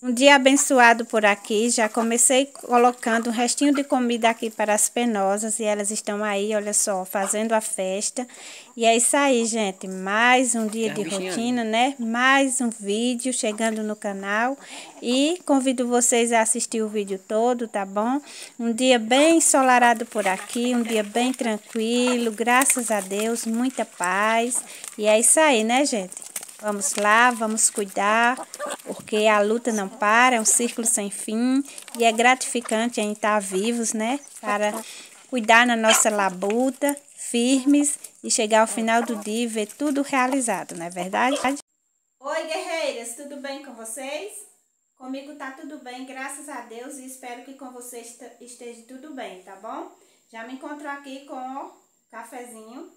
Um dia abençoado por aqui, já comecei colocando um restinho de comida aqui para as penosas e elas estão aí, olha só, fazendo a festa. E é isso aí, gente, mais um dia de rotina, né? Mais um vídeo chegando no canal e convido vocês a assistir o vídeo todo, tá bom? Um dia bem ensolarado por aqui, um dia bem tranquilo, graças a Deus, muita paz. E é isso aí, né, gente? Vamos lá, vamos cuidar, porque a luta não para, é um círculo sem fim e é gratificante a gente estar tá vivos, né? Para cuidar na nossa labuta, firmes e chegar ao final do dia e ver tudo realizado, não é verdade? Oi, guerreiras, tudo bem com vocês? Comigo tá tudo bem, graças a Deus, e espero que com vocês esteja tudo bem, tá bom? Já me encontro aqui com o cafezinho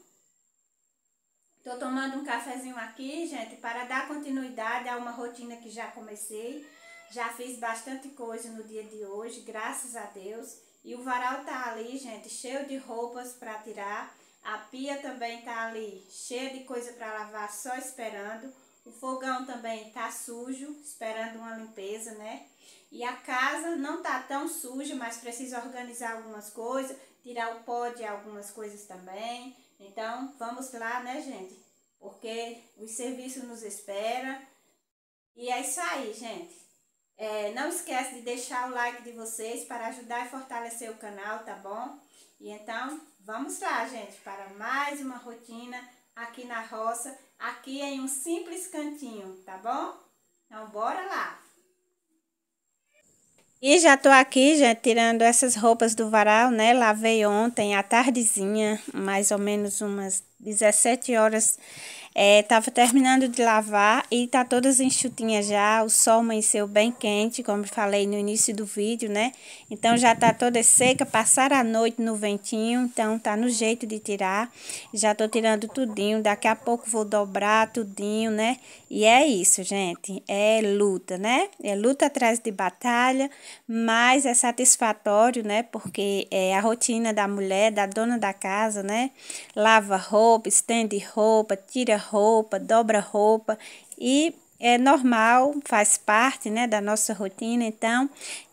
Estou tomando um cafezinho aqui, gente, para dar continuidade a uma rotina que já comecei. Já fiz bastante coisa no dia de hoje, graças a Deus. E o varal tá ali, gente, cheio de roupas para tirar. A pia também tá ali, cheia de coisa para lavar, só esperando. O fogão também tá sujo, esperando uma limpeza, né? E a casa não tá tão suja, mas precisa organizar algumas coisas, tirar o pó de algumas coisas também. Então, vamos lá, né, gente? porque o serviço nos espera. E é isso aí, gente. É, não esquece de deixar o like de vocês para ajudar e fortalecer o canal, tá bom? E então, vamos lá, gente, para mais uma rotina aqui na roça, aqui em um simples cantinho, tá bom? Então, bora lá! E já tô aqui, já tirando essas roupas do varal, né? Lavei ontem à tardezinha, mais ou menos umas 17 horas. É, tava terminando de lavar e tá todas enxutinhas já. O sol amanheceu bem quente, como falei no início do vídeo, né? Então já tá toda seca, passar a noite no ventinho, então tá no jeito de tirar. Já tô tirando tudinho, daqui a pouco vou dobrar tudinho, né? E é isso, gente. É luta, né? É luta atrás de batalha, mas é satisfatório, né? Porque é a rotina da mulher, da dona da casa, né? Lava roupa, estende roupa, tira roupa, dobra roupa e é normal, faz parte, né, da nossa rotina. Então,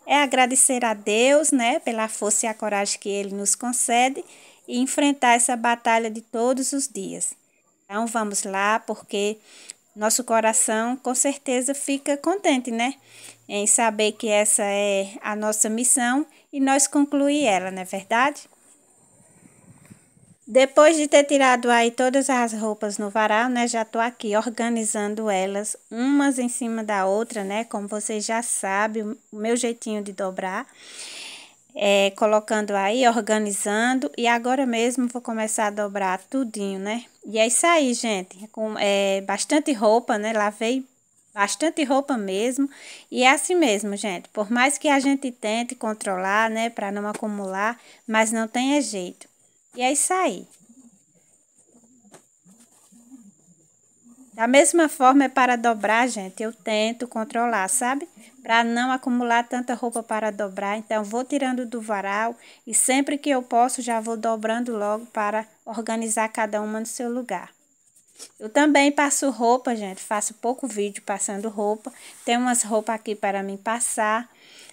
é agradecer a Deus, né, pela força e a coragem que ele nos concede e enfrentar essa batalha de todos os dias. Então, vamos lá, porque nosso coração com certeza fica contente, né? Em saber que essa é a nossa missão e nós concluir ela, não é verdade? Depois de ter tirado aí todas as roupas no varal, né, já tô aqui organizando elas umas em cima da outra, né, como vocês já sabem, o meu jeitinho de dobrar. É, colocando aí, organizando e agora mesmo vou começar a dobrar tudinho, né? E é isso aí, gente, é com é, bastante roupa, né, lavei bastante roupa mesmo. E é assim mesmo, gente. Por mais que a gente tente controlar, né, para não acumular, mas não tenha jeito. E é isso aí. Da mesma forma é para dobrar, gente, eu tento controlar, sabe? Para não acumular tanta roupa para dobrar, então vou tirando do varal e sempre que eu posso já vou dobrando logo para organizar cada uma no seu lugar. Eu também passo roupa, gente, faço pouco vídeo passando roupa. Tem umas roupas aqui para mim passar,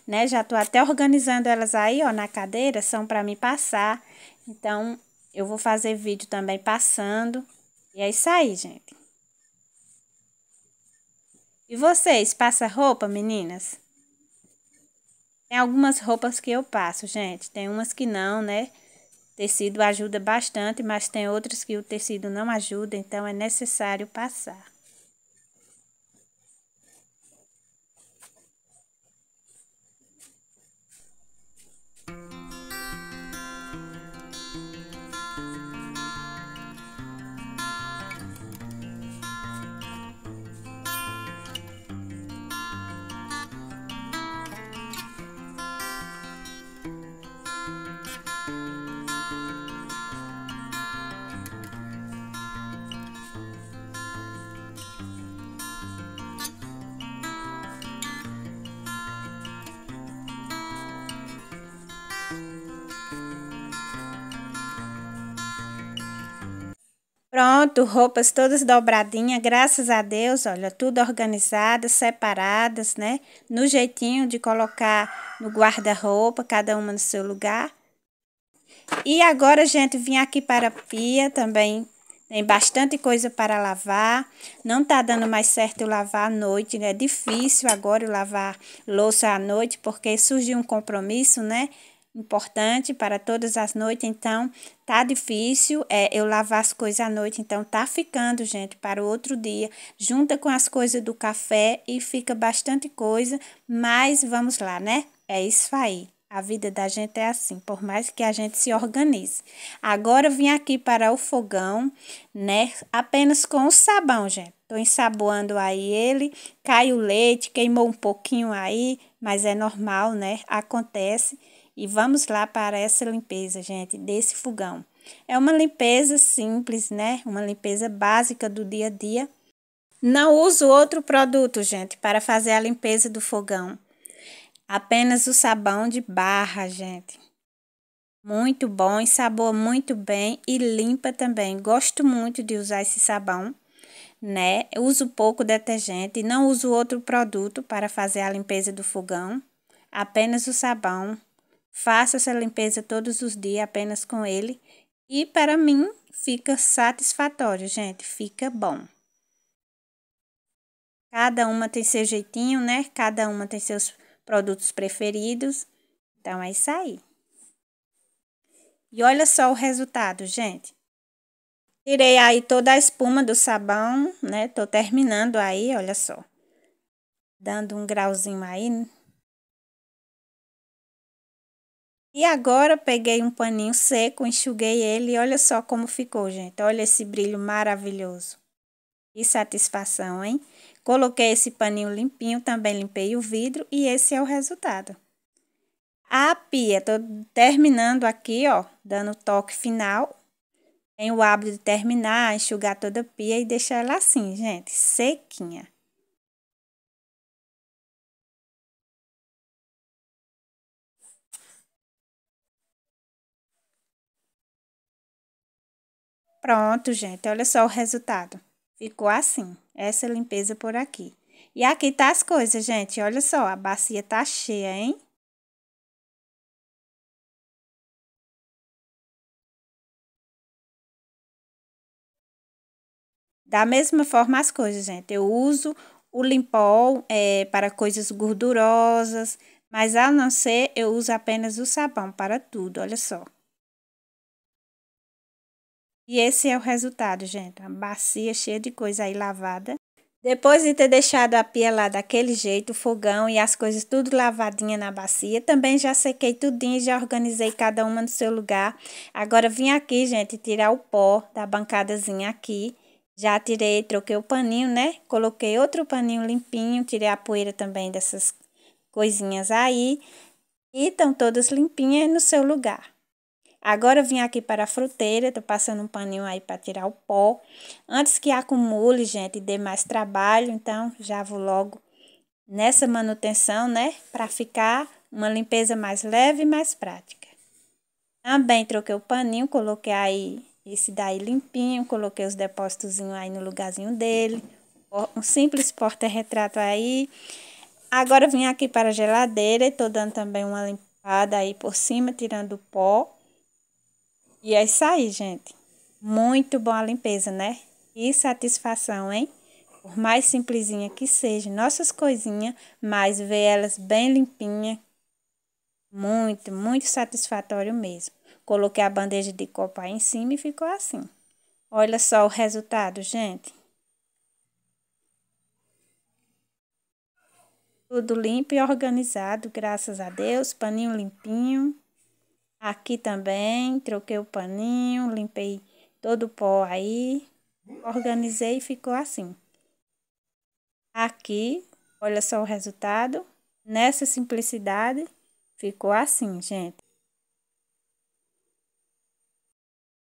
né? Já tô até organizando elas aí, ó, na cadeira, são para mim passar. Então, eu vou fazer vídeo também passando. E é isso aí, gente. E vocês, passa roupa, meninas? Tem algumas roupas que eu passo, gente. Tem umas que não, né? O tecido ajuda bastante, mas tem outras que o tecido não ajuda, então é necessário passar. Pronto, roupas todas dobradinhas, graças a Deus, olha, tudo organizadas, separadas, né? No jeitinho de colocar no guarda-roupa, cada uma no seu lugar. E agora, gente, vim aqui para a pia também. Tem bastante coisa para lavar. Não tá dando mais certo lavar à noite, né? É difícil agora lavar louça à noite, porque surgiu um compromisso, né? importante para todas as noites, então tá difícil é, eu lavar as coisas à noite, então tá ficando, gente, para o outro dia. Junta com as coisas do café e fica bastante coisa, mas vamos lá, né? É isso aí. A vida da gente é assim, por mais que a gente se organize. Agora vim aqui para o fogão, né? Apenas com o sabão, gente. Tô ensaboando aí ele, caiu o leite, queimou um pouquinho aí, mas é normal, né? Acontece. E vamos lá para essa limpeza, gente, desse fogão. É uma limpeza simples, né? Uma limpeza básica do dia a dia. Não uso outro produto, gente, para fazer a limpeza do fogão. Apenas o sabão de barra, gente. Muito bom, sabor muito bem e limpa também. Gosto muito de usar esse sabão, né? Eu uso pouco detergente, não uso outro produto para fazer a limpeza do fogão. Apenas o sabão Faço essa limpeza todos os dias apenas com ele e para mim fica satisfatório, gente, fica bom. Cada uma tem seu jeitinho, né? Cada uma tem seus produtos preferidos. Então é isso aí. E olha só o resultado, gente. Tirei aí toda a espuma do sabão, né? Tô terminando aí, olha só. Dando um grauzinho aí E agora peguei um paninho seco, enxuguei ele e olha só como ficou, gente. Olha esse brilho maravilhoso. Que satisfação, hein? Coloquei esse paninho limpinho, também limpei o vidro e esse é o resultado. A pia, tô terminando aqui, ó, dando o toque final. Tenho o hábito de terminar, enxugar toda a pia e deixar ela assim, gente, sequinha. Pronto, gente, olha só o resultado. Ficou assim, essa limpeza por aqui. E aqui tá as coisas, gente, olha só, a bacia tá cheia, hein? Da mesma forma as coisas, gente. Eu uso o Limpol é, para coisas gordurosas, mas a não ser eu uso apenas o sabão para tudo, olha só. E esse é o resultado, gente. Uma bacia cheia de coisa aí lavada. Depois de ter deixado a pia lá daquele jeito, o fogão e as coisas tudo lavadinha na bacia, também já sequei tudinho e já organizei cada uma no seu lugar. Agora vim aqui, gente, tirar o pó da bancadazinha aqui. Já tirei, troquei o paninho, né? Coloquei outro paninho limpinho, tirei a poeira também dessas coisinhas aí. E estão todas limpinhas no seu lugar. Agora eu vim aqui para a fruteira, tô passando um paninho aí para tirar o pó. Antes que acumule, gente, e dê mais trabalho, então já vou logo nessa manutenção, né? Para ficar uma limpeza mais leve e mais prática. Também troquei o paninho, coloquei aí esse daí limpinho, coloquei os depósitos aí no lugarzinho dele. Um simples porta-retrato aí. Agora vim aqui para a geladeira e tô dando também uma limpada aí por cima, tirando o pó. E é isso aí, gente. Muito boa limpeza, né? E satisfação, hein? Por mais simplesinha que seja, nossas coisinhas, mas ver elas bem limpinha, muito, muito satisfatório mesmo. Coloquei a bandeja de copo aí em cima e ficou assim. Olha só o resultado, gente. Tudo limpo e organizado, graças a Deus. Paninho limpinho. Aqui também troquei o paninho, limpei todo o pó aí, organizei e ficou assim. Aqui, olha só o resultado. Nessa simplicidade, ficou assim, gente.